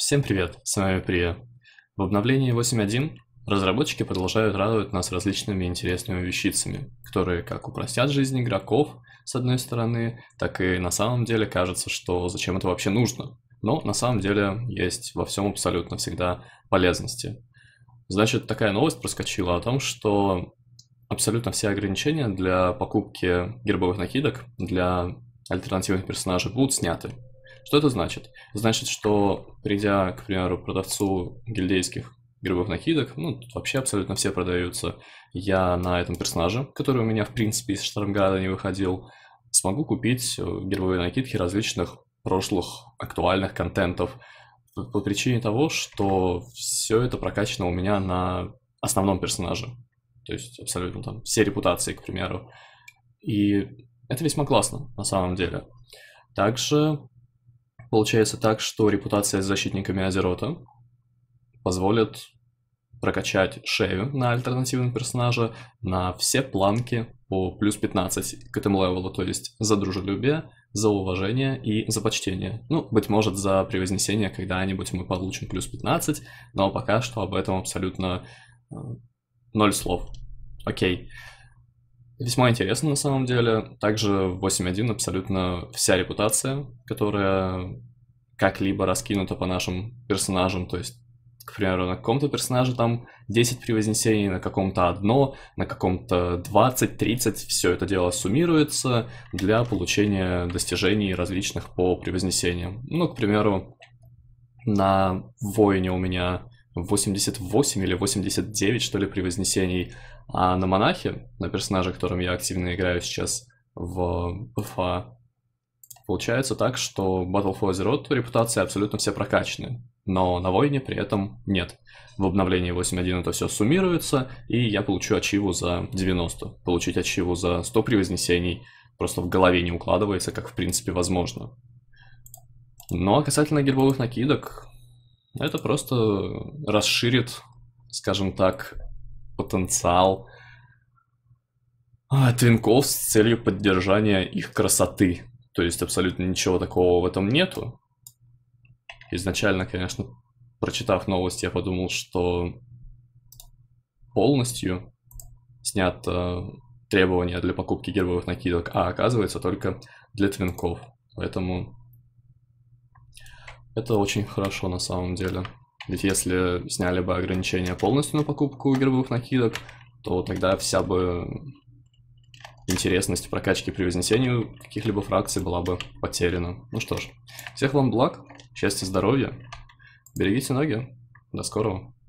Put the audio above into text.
Всем привет, с вами Прия. В обновлении 8.1 разработчики продолжают радовать нас различными интересными вещицами, которые как упростят жизнь игроков, с одной стороны, так и на самом деле кажется, что зачем это вообще нужно. Но на самом деле есть во всем абсолютно всегда полезности. Значит, такая новость проскочила о том, что абсолютно все ограничения для покупки гербовых накидок для альтернативных персонажей будут сняты. Что это значит? Значит, что придя, к примеру, продавцу гильдейских грибов накидок, ну, тут вообще абсолютно все продаются, я на этом персонаже, который у меня, в принципе, из Штормграда не выходил, смогу купить э, гербовые накидки различных прошлых актуальных контентов по, по причине того, что все это прокачано у меня на основном персонаже. То есть абсолютно там все репутации, к примеру. И это весьма классно на самом деле. Также Получается так, что репутация с защитниками Азерота позволит прокачать шею на альтернативном персонажа на все планки по плюс 15 к этому левелу, то есть за дружелюбие, за уважение и за почтение. Ну, быть может, за превознесение когда-нибудь мы получим плюс 15, но пока что об этом абсолютно э, ноль слов. Окей. Okay. Весьма интересно на самом деле. Также 8.1 абсолютно вся репутация, которая как-либо раскинута по нашим персонажам. То есть, к примеру, на каком-то персонаже там 10 превознесений, на каком-то одно, на каком-то 20-30. Все это дело суммируется для получения достижений различных по превознесениям. Ну, к примеру, на воине у меня 88 или 89, что ли, при Вознесении. А на Монахе, на персонаже, которым я активно играю сейчас в ПФА, получается так, что Battle for Azeroth репутации абсолютно все прокачаны, но на Войне при этом нет. В обновлении 8.1 это все суммируется, и я получу ачиву за 90. Получить ачиву за 100 при Вознесении просто в голове не укладывается, как в принципе возможно. Ну а касательно гербовых накидок, это просто расширит, скажем так, потенциал а, твинков с целью поддержания их красоты. То есть абсолютно ничего такого в этом нету. Изначально, конечно, прочитав новость, я подумал, что полностью снят э, требования для покупки гербовых накидок, а оказывается только для твинков. Поэтому это очень хорошо на самом деле. Ведь если сняли бы ограничения полностью на покупку гербовых накидок, то тогда вся бы интересность прокачки при вознесению каких-либо фракций была бы потеряна. Ну что ж, всех вам благ, счастья, здоровья, берегите ноги, до скорого.